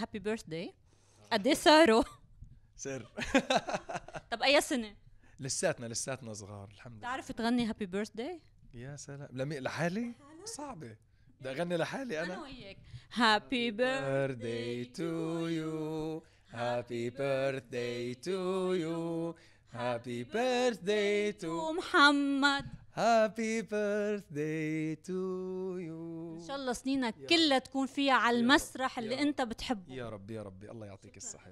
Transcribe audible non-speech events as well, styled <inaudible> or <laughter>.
هابي بيرثداي قد ايه صاروا؟ سر <laughs> طب اي سنه؟ لساتنا لساتنا صغار الحمد لله بتعرف تغني هابي بيرثداي؟ يا سلام لمي لحالي؟ صعبه بدي اغني لحالي انا انا وياك هابي بيرثداي تو يو هابي بيرثداي تو يو هابي بيرثداي تو محمد هابي بيرثداي تو سنينك كلها تكون فيها على المسرح اللي انت بتحبه يا رب يا رب الله يعطيك الصحة